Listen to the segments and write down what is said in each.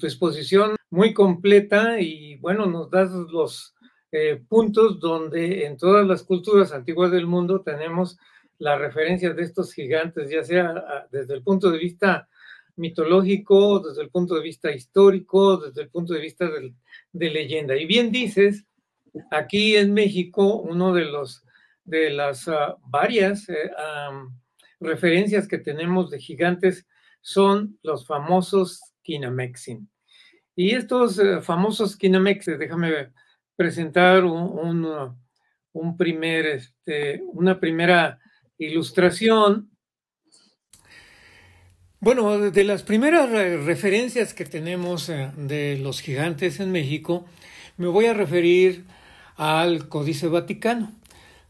tu exposición muy completa y bueno, nos das los eh, puntos donde en todas las culturas antiguas del mundo tenemos las referencias de estos gigantes, ya sea ah, desde el punto de vista mitológico, desde el punto de vista histórico, desde el punto de vista de leyenda. Y bien dices, aquí en México, uno de los de las ah, varias eh, referencias que tenemos de gigantes son los famosos Kinamexin. Y estos eh, famosos Kinamexes, déjame presentar un, primer, este, una primera ilustración. Bueno, de las primeras referencias que tenemos eh, de los gigantes en México, me voy a referir al Códice Vaticano.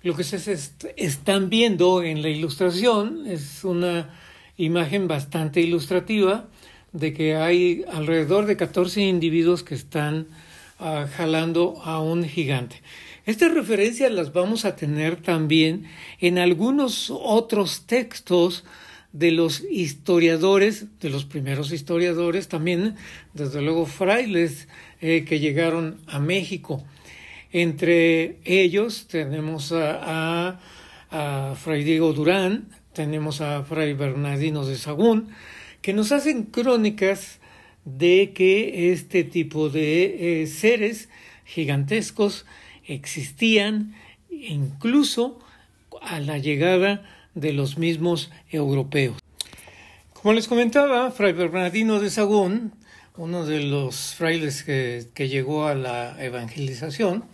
Lo que ustedes están viendo en la ilustración es una imagen bastante ilustrativa de que hay alrededor de 14 individuos que están ah, jalando a un gigante. Estas referencias las vamos a tener también en algunos otros textos de los historiadores, de los primeros historiadores, también desde luego frailes eh, que llegaron a México. Entre ellos tenemos a, a Fray Diego Durán, tenemos a Fray Bernardino de Sagún, que nos hacen crónicas de que este tipo de eh, seres gigantescos existían incluso a la llegada de los mismos europeos. Como les comentaba, Fray Bernardino de Sagón, uno de los frailes que, que llegó a la evangelización,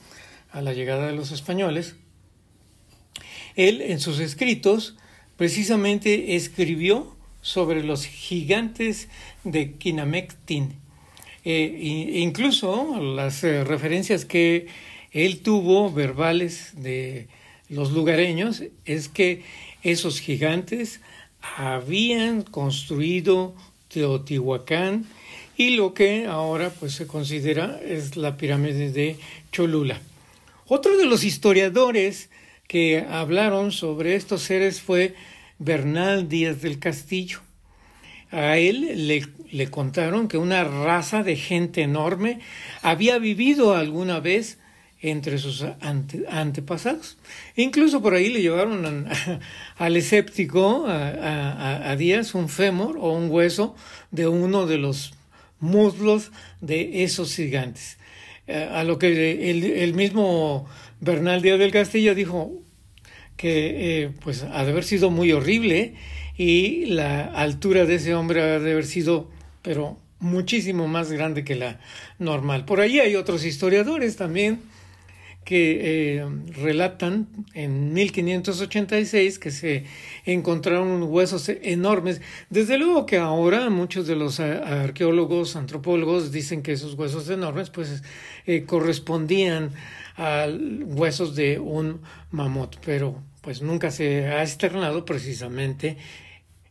a la llegada de los españoles, él en sus escritos precisamente escribió sobre los gigantes de Kinamectin. Eh, e incluso las eh, referencias que él tuvo verbales de los lugareños es que esos gigantes habían construido Teotihuacán y lo que ahora pues, se considera es la pirámide de Cholula. Otro de los historiadores que hablaron sobre estos seres fue Bernal Díaz del Castillo. A él le, contaron que una raza de gente enorme había vivido alguna vez entre sus antepasados. incluso por ahí le llevaron al escéptico, a, Díaz, un fémur o un hueso de uno de los muslos de esos gigantes. Eh, a lo que el, el mismo Bernal Díaz del Castillo dijo, que eh, pues ha de haber sido muy horrible y la altura de ese hombre ha de haber sido pero muchísimo más grande que la normal. Por ahí hay otros historiadores también que eh, relatan en 1586 que se encontraron huesos enormes. Desde luego que ahora muchos de los eh, arqueólogos, antropólogos dicen que esos huesos enormes pues eh, correspondían a huesos de un mamut, pero pues nunca se ha externado precisamente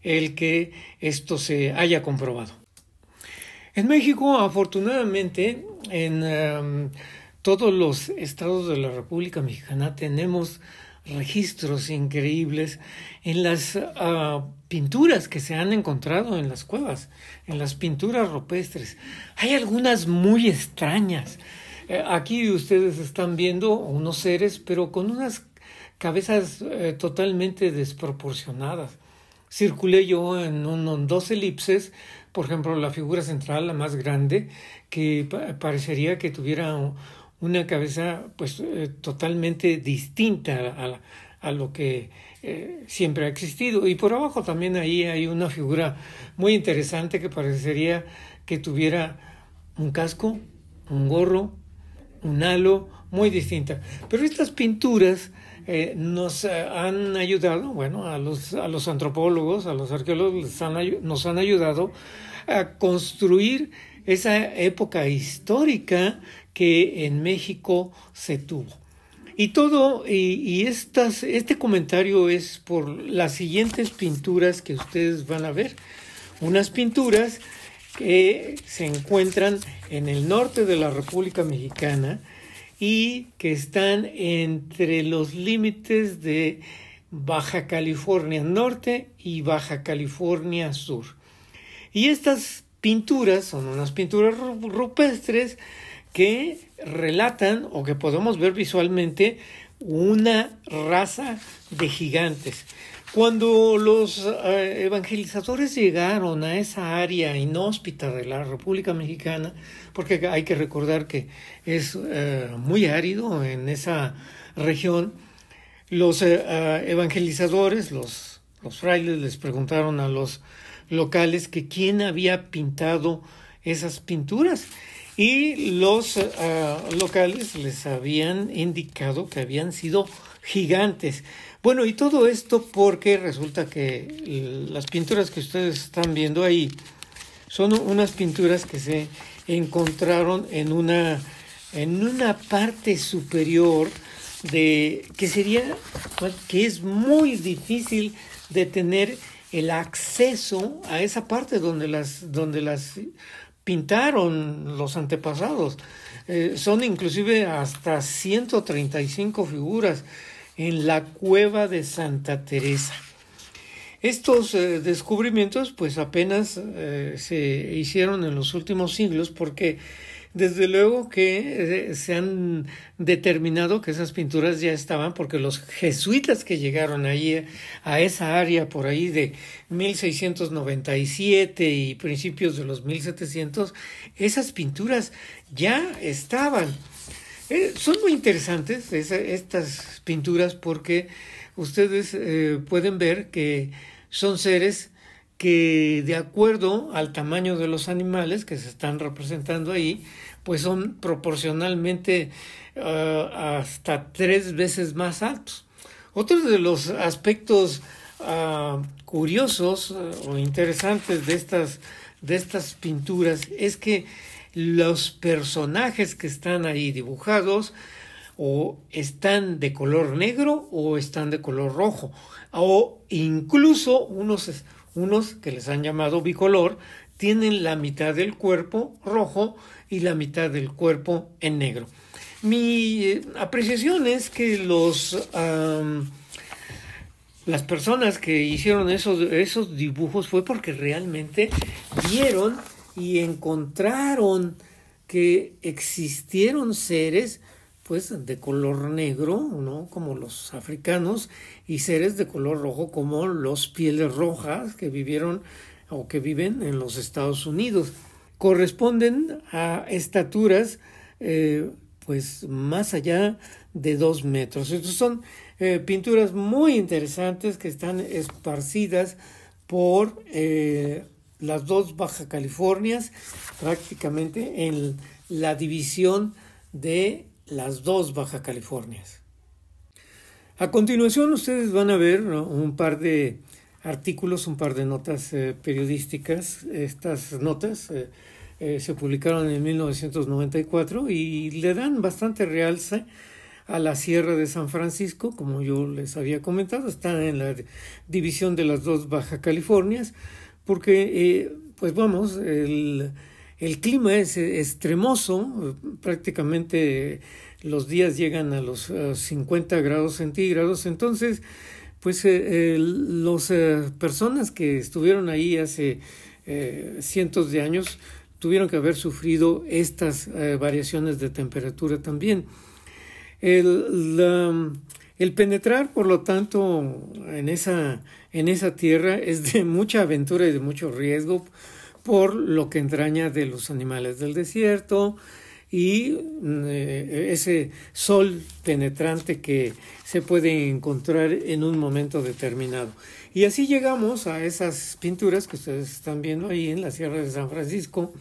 el que esto se haya comprobado. En México, afortunadamente, en... Em, todos los estados de la República Mexicana tenemos registros increíbles en las ah, pinturas que se han encontrado en las cuevas, en las pinturas rupestres. Hay algunas muy extrañas. Eh, aquí ustedes están viendo unos seres, pero con unas cabezas eh, totalmente desproporcionadas. Circulé yo en dos elipses, por ejemplo, la figura central, la más grande, que parecería que tuviera una cabeza pues eh, totalmente distinta a, lo que eh, siempre ha existido. Y por abajo también ahí hay una figura muy interesante que parecería que tuviera un casco, un gorro, un halo, muy distinta. Pero estas pinturas eh, nos han ayudado, bueno, a los, a los antropólogos, a los arqueólogos nos han ayudado a construir esa época histórica que en México se tuvo. Y todo, y, estas, este comentario es por las siguientes pinturas que ustedes van a ver. Unas pinturas que se encuentran en el norte de la República Mexicana y que están entre los límites de Baja California Norte y Baja California Sur. Y estas pinturas son unas pinturas rupestres que relatan o que podemos ver visualmente una raza de gigantes. Cuando los eh, evangelizadores llegaron a esa área inhóspita de la República Mexicana, porque hay que recordar que es eh, muy árido en esa región, los eh, evangelizadores, los, los frailes les preguntaron a los locales que quién había pintado esas pinturas y los eh, eh, locales les habían indicado que habían sido gigantes. Bueno, y todo esto porque resulta que las pinturas que ustedes están viendo ahí son unas pinturas que se encontraron en una, en una parte superior de que sería pues, que es muy difícil de tener el acceso a esa parte donde las donde las pintaron los antepasados. Eh, son inclusive hasta 135 figuras en la cueva de Santa Teresa. Estos eh, descubrimientos pues apenas eh, se hicieron en los últimos siglos porque desde luego que eh, se han determinado que esas pinturas ya estaban porque los jesuitas que llegaron ahí eh, a esa área por ahí de 1697 y principios de los 1700, esas pinturas ya estaban. Eh, son muy interesantes estas pinturas porque ustedes pueden ver que son seres que de acuerdo al tamaño de los animales que se están representando ahí, pues son proporcionalmente eh, hasta tres veces más altos. Otro de los aspectos ah, curiosos eh, o interesantes de estas, de estas pinturas es que los personajes que están ahí dibujados o están de color negro o están de color rojo o incluso unos unos que les han llamado bicolor tienen la mitad del cuerpo rojo y la mitad del cuerpo en negro. Mi eh, apreciación es que los las personas que hicieron esos, esos dibujos fue porque realmente vieron y encontraron que existieron seres pues de color negro, ¿no? Como los africanos, y seres de color rojo como los pieles rojas que vivieron o que viven en los Estados Unidos. Corresponden a estaturas eh, pues más allá de dos metros. Estas son eh, pinturas muy interesantes que están esparcidas por eh, las dos Baja Californias, prácticamente en la división de las dos Baja Californias. A continuación ustedes van a ver un par de artículos, un par de notas eh, periodísticas. Estas notas eh, eh, se publicaron en 1994 y le dan bastante realce a la Sierra de San Francisco, como yo les había comentado, está en la división de las dos Baja Californias, porque, pues vamos, el el clima es extremoso, prácticamente los días llegan a los 50 eh, grados centígrados, entonces pues eh, eh, las personas que estuvieron ahí hace cientos de años tuvieron que haber sufrido estas variaciones de temperatura también. El, penetrar, por lo tanto, en esa, en esa tierra es de mucha aventura y de mucho riesgo por lo que entraña de los animales del desierto y mm, eh, ese sol penetrante que se puede encontrar en un momento determinado. Y así llegamos a esas pinturas que ustedes están viendo ahí en la Sierra de San Francisco,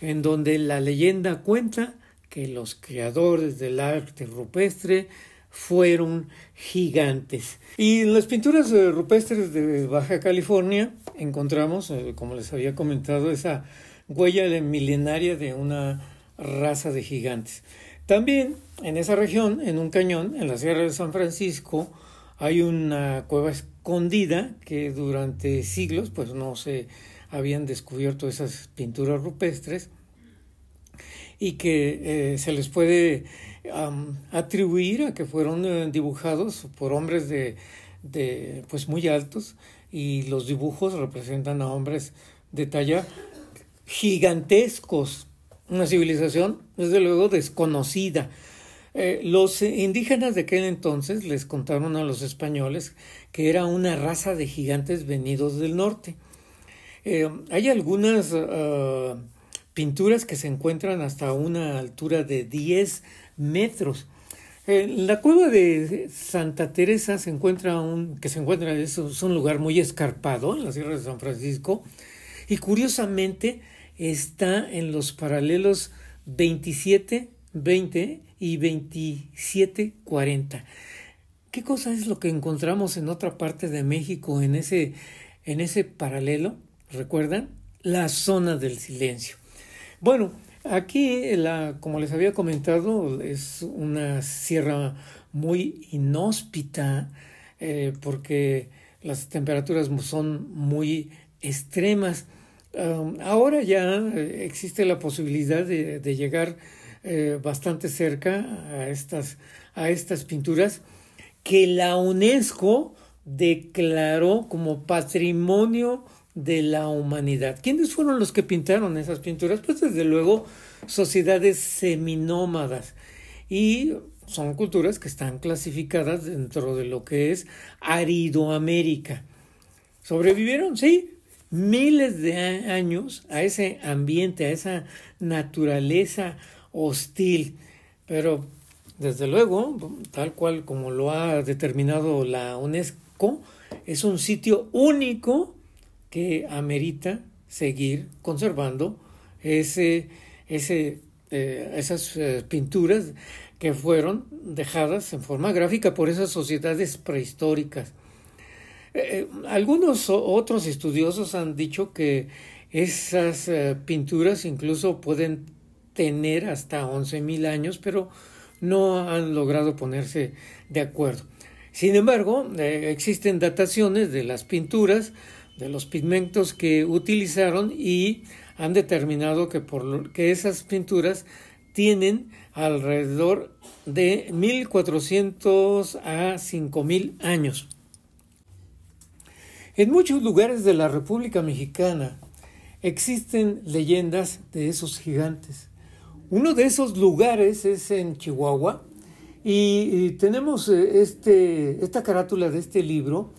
en donde la leyenda cuenta que los creadores del arte rupestre fueron gigantes. Y en las pinturas eh, rupestres de Baja California encontramos, eh, como les había comentado, esa huella de milenaria de una raza de gigantes. También en esa región, en un cañón, en la Sierra de San Francisco, hay una cueva escondida que durante siglos pues no se habían descubierto esas pinturas rupestres y que eh, se les puede atribuir a que fueron eh, dibujados por hombres de, de, pues muy altos y los dibujos representan a hombres de talla gigantescos, una civilización desde luego desconocida. Eh, los indígenas de aquel entonces les contaron a los españoles que era una raza de gigantes venidos del norte. hay algunas ah, pinturas que se encuentran hasta una altura de 10 metros. la cueva de Santa Teresa se encuentra un, que se encuentra, es, un lugar muy escarpado en la Sierra de San Francisco y curiosamente está en los paralelos 27, 20 y 27, 40. ¿Qué cosa es lo que encontramos en otra parte de México en ese, en ese paralelo? ¿Recuerdan? La zona del silencio. Bueno, aquí, como les había comentado, es una sierra muy inhóspita eh, porque las temperaturas son muy extremas. Um, ahora ya eh, existe la posibilidad de, llegar eh, bastante cerca a estas pinturas que la UNESCO declaró como patrimonio de la humanidad. ¿Quiénes fueron los que pintaron esas pinturas? Pues desde luego sociedades seminómadas y son culturas que están clasificadas dentro de lo que es Aridoamérica. ¿Sobrevivieron? Sí, miles de años a ese ambiente, a esa naturaleza hostil, pero desde luego, tal cual como lo ha determinado la UNESCO, es un sitio único que amerita seguir conservando eh, esas eh, pinturas que fueron dejadas en forma gráfica por esas sociedades prehistóricas. Eh, algunos otros estudiosos han dicho que esas pinturas incluso pueden tener hasta 11.000 años, pero no han logrado ponerse de acuerdo. Sin embargo, existen dataciones de las pinturas de los pigmentos que utilizaron y han determinado que, por, que esas pinturas tienen alrededor de 1400 a 5000 años. En muchos lugares de la República Mexicana existen leyendas de esos gigantes. Uno de esos lugares es en Chihuahua y, tenemos eh, este, esta carátula de este libro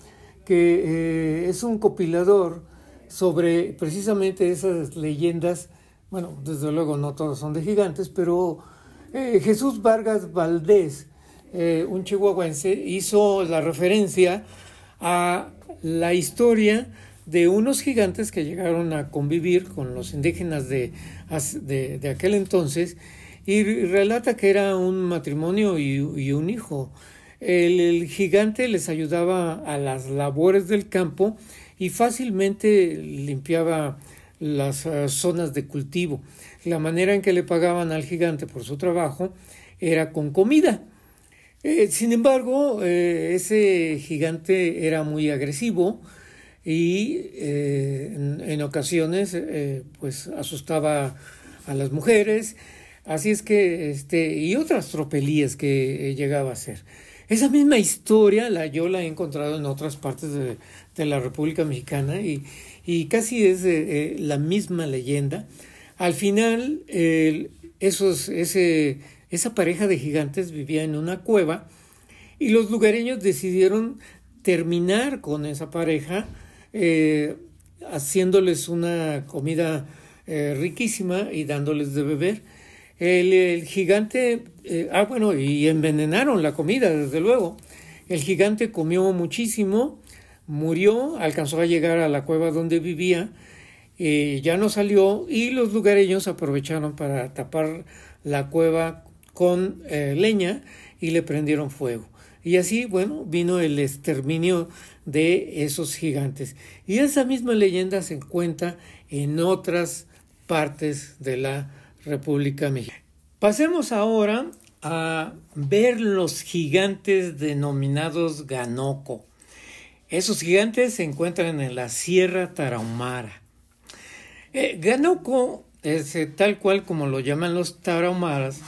que eh, es un compilador sobre precisamente esas leyendas, bueno, desde luego no todos son de gigantes, pero eh, Jesús Vargas Valdés, eh, un chihuahuense, hizo la referencia a la historia de unos gigantes que llegaron a convivir con los indígenas de, de, aquel entonces y relata que era un matrimonio y un hijo. El, gigante les ayudaba a las labores del campo y fácilmente limpiaba las eh, zonas de cultivo. La manera en que le pagaban al gigante por su trabajo era con comida. Eh, sin embargo, eh, ese gigante era muy agresivo y en, ocasiones pues asustaba a las mujeres, así es que este y otras tropelías que llegaba a hacer. Esa misma historia la, yo la he encontrado en otras partes de, la República Mexicana y, casi es eh, eh, la misma leyenda. Al final, ese, esa pareja de gigantes vivía en una cueva y los lugareños decidieron terminar con esa pareja eh, haciéndoles una comida riquísima y dándoles de beber. El, gigante, eh, ah bueno, y envenenaron la comida, desde luego. El gigante comió muchísimo, murió, alcanzó a llegar a la cueva donde vivía, eh, ya no salió y los lugareños aprovecharon para tapar la cueva con eh, leña y le prendieron fuego. Y así, bueno, vino el exterminio de esos gigantes. Y esa misma leyenda se encuentra en otras partes de la República Mexicana. Pasemos ahora a ver los gigantes denominados Ganoco. Esos gigantes se encuentran en la Sierra Tarahumara. Eh, Ganoco, es, eh, tal cual como lo llaman los tarahumaras,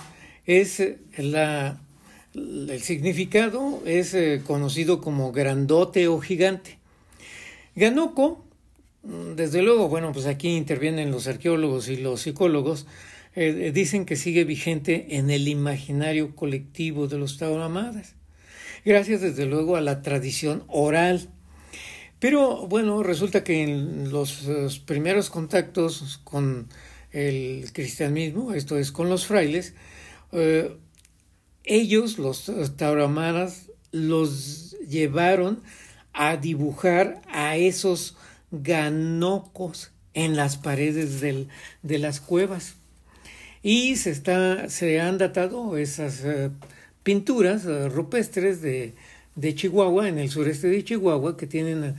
es eh, el significado es conocido como grandote o gigante. Ganoco, mm, desde luego, bueno, pues aquí intervienen los arqueólogos y los psicólogos, eh, eh, dicen que sigue vigente en el imaginario colectivo de los tauramadas, gracias desde luego a la tradición oral. Pero bueno, resulta que en los, eh, primeros contactos con el cristianismo, esto es con los frailes, ellos, los tauramadas, los llevaron a dibujar a esos ganocos en las paredes de las cuevas y se, está, se han datado esas eh, pinturas eh, rupestres de, Chihuahua, en el sureste de Chihuahua, que tienen eh,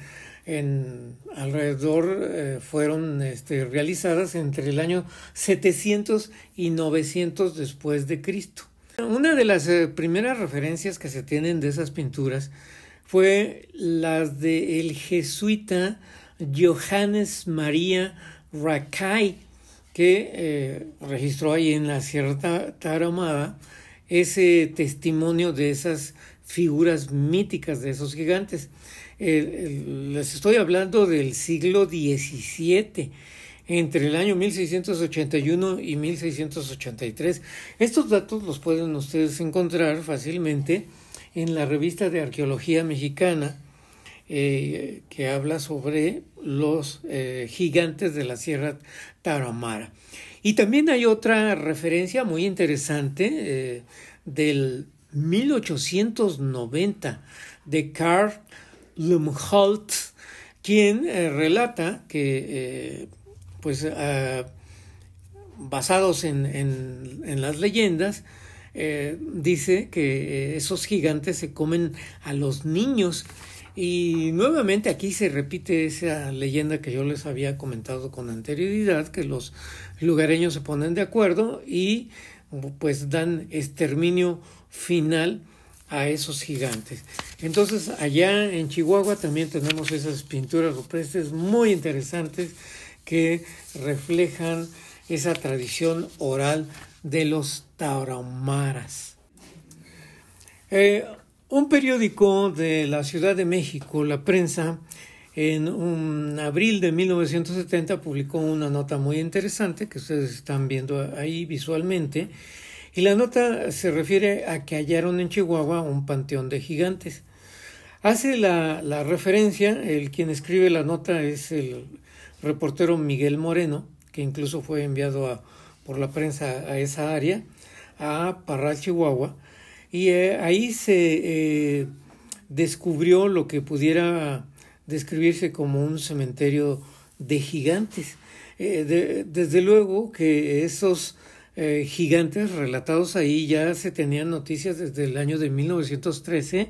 en alrededor, fueron este, realizadas entre el año 700 y 900 después de Cristo. Una de las primeras referencias que se tienen de esas pinturas fue las del el jesuita Johannes María Rakai, que eh, registró ahí en la Sierra Taramada ese testimonio de esas figuras míticas de esos gigantes. les estoy hablando del siglo XVII, entre el año 1681 y 1683. Estos datos los pueden ustedes encontrar fácilmente en la revista de Arqueología Mexicana, eh, que habla sobre los eh, gigantes de la Sierra Taramara Y también hay otra referencia muy interesante eh, del 1890 de Carl Lumholt, quien relata que, pues, ah, basados en, las leyendas, dice que esos gigantes se comen a los niños y nuevamente aquí se repite esa leyenda que yo les había comentado con anterioridad, que los lugareños se ponen de acuerdo y pues dan exterminio final a esos gigantes. Entonces allá en Chihuahua también tenemos esas pinturas rupestres muy interesantes que reflejan esa tradición oral de los tauromaras. Eh, un periódico de la Ciudad de México, La Prensa, en un abril de 1970 publicó una nota muy interesante que ustedes están viendo ahí visualmente. Y la nota se refiere a que hallaron en Chihuahua un panteón de gigantes. Hace la, referencia, el quien escribe la nota es el reportero Miguel Moreno, que incluso fue enviado por la prensa a esa área, a Parral, Chihuahua, y eh, ahí se eh, descubrió lo que pudiera describirse como un cementerio de gigantes. Eh, desde luego que esos gigantes relatados ahí ya se tenían noticias desde el año de 1913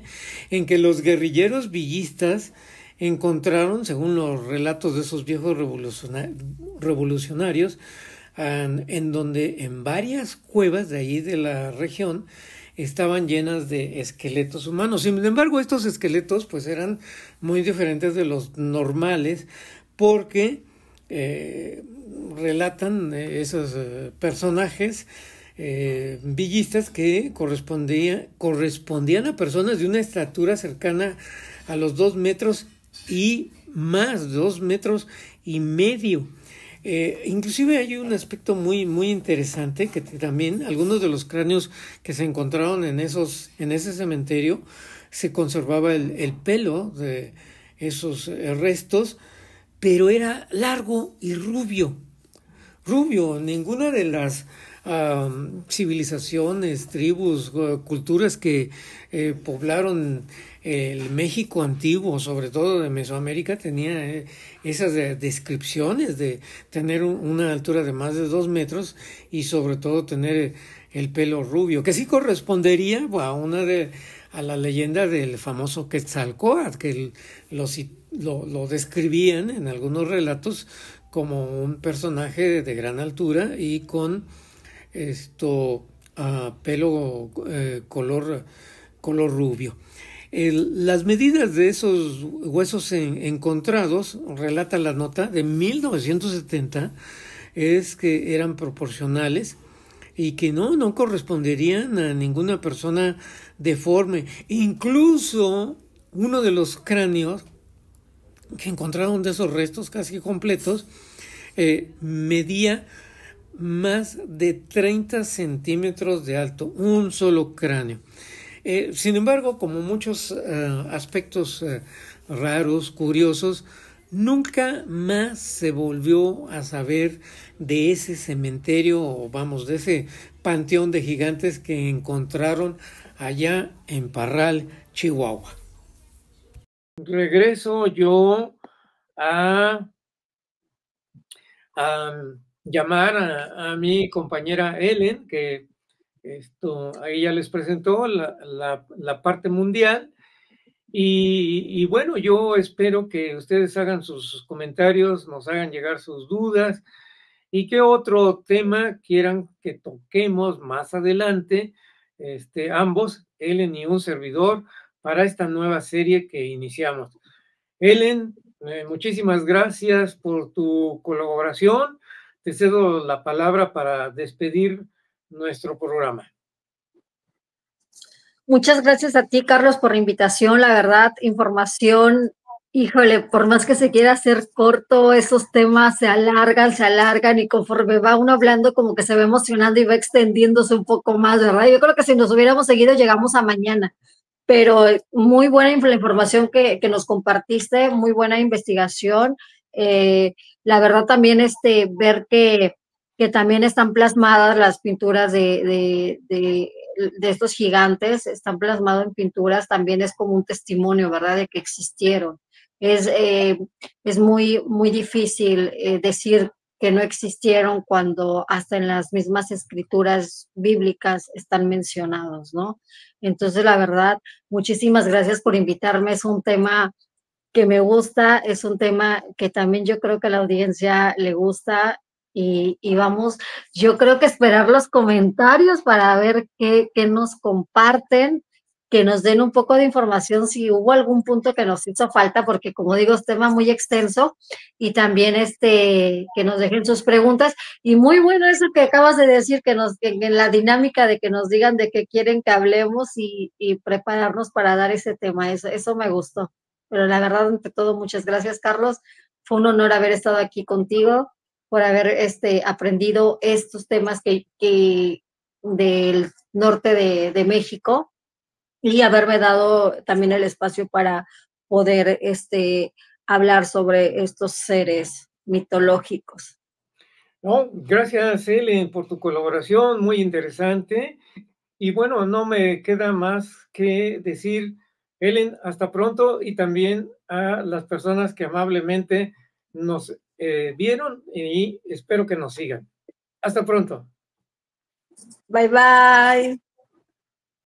en que los guerrilleros villistas encontraron, según los relatos de esos viejos revolucionarios, en donde en varias cuevas de ahí de la región estaban llenas de esqueletos humanos. Sin embargo, estos esqueletos pues eran muy diferentes de los normales porque eh, relatan eh, esos eh, personajes villistas que correspondía, correspondían a personas de una estatura cercana a los dos metros y más, dos metros y medio. Eh, inclusive hay un aspecto muy, muy interesante que también algunos de los cráneos que se encontraron en, esos, en ese cementerio se conservaba el, pelo de esos eh, restos, pero era largo y rubio. Rubio, ninguna de las civilizaciones, tribus, eh, culturas que poblaron el México antiguo, sobre todo de Mesoamérica, tenía eh, esas eh, descripciones de tener una altura de más de dos metros y sobre todo tener eh, el pelo rubio, que sí correspondería a una de a la leyenda del famoso Quetzalcoatl, que lo, lo, describían en algunos relatos como un personaje de gran altura y con esto ah, pelo color rubio las medidas de esos huesos encontrados, relata la nota, de 1970, es que eran proporcionales y que no, no corresponderían a ninguna persona deforme. Incluso uno de los cráneos que encontraron de esos restos casi completos eh, medía más de 30 centímetros de alto, un solo cráneo. Eh, sin embargo, como muchos eh, aspectos eh, raros, curiosos, nunca más se volvió a saber de ese cementerio o vamos, de ese panteón de gigantes que encontraron allá en Parral, Chihuahua. Regreso yo a, llamar a, a mi compañera Ellen, que esto, ahí ya les presentó la, parte mundial. Y, bueno, yo espero que ustedes hagan sus comentarios, nos hagan llegar sus dudas y qué otro tema quieran que toquemos más adelante, este, ambos, Ellen y un servidor, para esta nueva serie que iniciamos. Ellen, eh, muchísimas gracias por tu colaboración. Te cedo la palabra para despedir nuestro programa. Muchas gracias a ti, Carlos, por la invitación. La verdad, información, híjole, por más que se quiera hacer corto, esos temas se alargan, se alargan y conforme va uno hablando, como que se va emocionando y va extendiéndose un poco más, ¿verdad? Yo creo que si nos hubiéramos seguido, llegamos a mañana pero muy buena la información que, nos compartiste, muy buena investigación. Eh, la verdad también este, ver que que también están plasmadas las pinturas de, estos gigantes, están plasmadas en pinturas, también es como un testimonio, ¿verdad?, de que existieron. Es, eh, es muy, muy difícil eh, decir que no existieron cuando hasta en las mismas escrituras bíblicas están mencionados, ¿no? Entonces, la verdad, muchísimas gracias por invitarme. Es un tema que me gusta, es un tema que también yo creo que a la audiencia le gusta y, vamos, yo creo que esperar los comentarios para ver qué, nos comparten, que nos den un poco de información si hubo algún punto que nos hizo falta, porque como digo, es tema muy extenso, y también este, que nos dejen sus preguntas. Y muy bueno eso que acabas de decir, que nos, en, la dinámica de que nos digan de qué quieren que hablemos y, prepararnos para dar ese tema, eso, eso me gustó. Pero la verdad, ante todo, muchas gracias, Carlos. Fue un honor haber estado aquí contigo por haber este, aprendido estos temas que, del norte de, México y haberme dado también el espacio para poder este, hablar sobre estos seres mitológicos. gracias, Helen, por tu colaboración, muy interesante. Y bueno, no me queda más que decir, Helen, hasta pronto y también a las personas que amablemente nos eh, vieron y espero que nos sigan. Hasta pronto. Bye bye.